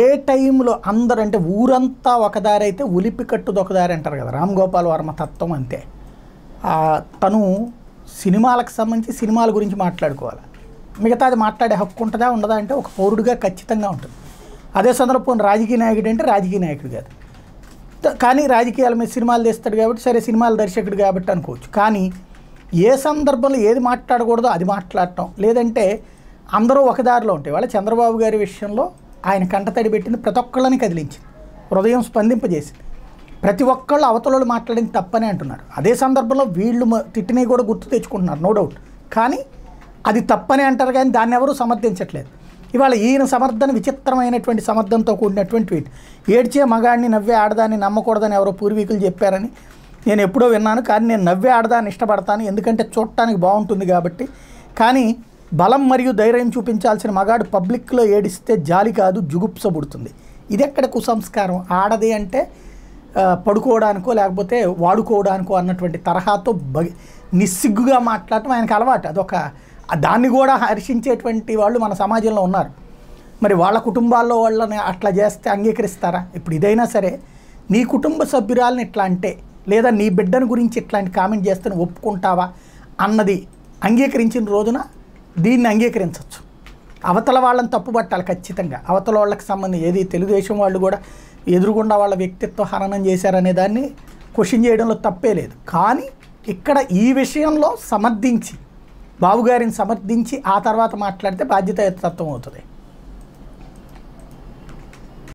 ఏ టైంలో అందరూ అంటే ఊరంతా ఒకదారి అయితే ఉలిపి కట్టుది ఒకదారి అంటారు కదా రామ్ గోపాల్ వర్మ తత్వం అంతే తను సినిమాలకు సంబంధించి సినిమాల గురించి మాట్లాడుకోవాలి మిగతా అది మాట్లాడే హక్కు ఉంటుందా ఉండదా అంటే ఒక పౌరుడిగా ఖచ్చితంగా ఉంటుంది అదే సందర్భం రాజకీయ నాయకుడు అంటే రాజకీయ నాయకుడు కాదు కానీ రాజకీయాల మీద సినిమాలు తీస్తాడు కాబట్టి సరే సినిమాల దర్శకుడు కాబట్టి అనుకోవచ్చు కానీ ఏ సందర్భంలో ఏది మాట్లాడకూడదో అది మాట్లాడటం లేదంటే అందరూ ఒక దారిలో ఉంటాయి వాళ్ళ చంద్రబాబు గారి విషయంలో ఆయన కంటతడి పెట్టింది ప్రతి ఒక్కళ్ళని కదిలించింది హృదయం స్పందింపజేసింది ప్రతి ఒక్కళ్ళు అవతలలో మాట్లాడింది తప్పనే అంటున్నారు అదే సందర్భంలో వీళ్ళు తిట్టినవి కూడా గుర్తు తెచ్చుకుంటున్నారు నో డౌట్ కానీ అది తప్పనే అంటారు కానీ దాన్ని ఎవరూ సమర్థించట్లేదు ఇవాళ ఈయన సమర్థన విచిత్రమైనటువంటి సమర్థంతో కూడినటువంటి ట్వీట్ ఏడ్చే మగాడిని నవ్వే ఆడదాన్ని నమ్మకూడదని ఎవరో పూర్వీకులు చెప్పారని నేను ఎప్పుడో విన్నాను కానీ నేను నవ్వే ఆడదాన్ని ఇష్టపడతాను ఎందుకంటే చూడటానికి బాగుంటుంది కాబట్టి కానీ బలం మరియు ధైర్యం చూపించాల్సిన మగాడు పబ్లిక్లో ఏడిస్తే జాలి కాదు జుగుప్సబుడుతుంది ఇది ఎక్కడ కుసంస్కారం ఆడది అంటే పడుకోవడానికో లేకపోతే వాడుకోవడానికో అన్నటువంటి తరహాతో నిస్సిగ్గుగా మాట్లాడటం ఆయనకు అలవాటు అదొక దాన్ని కూడా హర్షించేటువంటి వాళ్ళు మన సమాజంలో ఉన్నారు మరి వాళ్ళ కుటుంబాల్లో వాళ్ళని అట్లా చేస్తే అంగీకరిస్తారా ఇప్పుడు ఇదైనా సరే నీ కుటుంబ సభ్యురాలని ఇట్లా అంటే లేదా నీ బిడ్డను గురించి ఇట్లాంటి కామెంట్ చేస్తే ఒప్పుకుంటావా అన్నది అంగీకరించిన రోజున దీన్ని అంగీకరించవచ్చు అవతల వాళ్ళని పట్టాలి ఖచ్చితంగా అవతల వాళ్ళకి సంబంధించి ఏది తెలుగుదేశం వాళ్ళు కూడా ఎదురుగుండా వాళ్ళ వ్యక్తిత్వ హననం చేశారనే దాన్ని క్వశ్చన్ చేయడంలో తప్పే లేదు కానీ ఇక్కడ ఈ విషయంలో సమర్థించి బాబుగారిని సమర్థించి ఆ తర్వాత మాట్లాడితే బాధ్యతాయుతత్వం అవుతుంది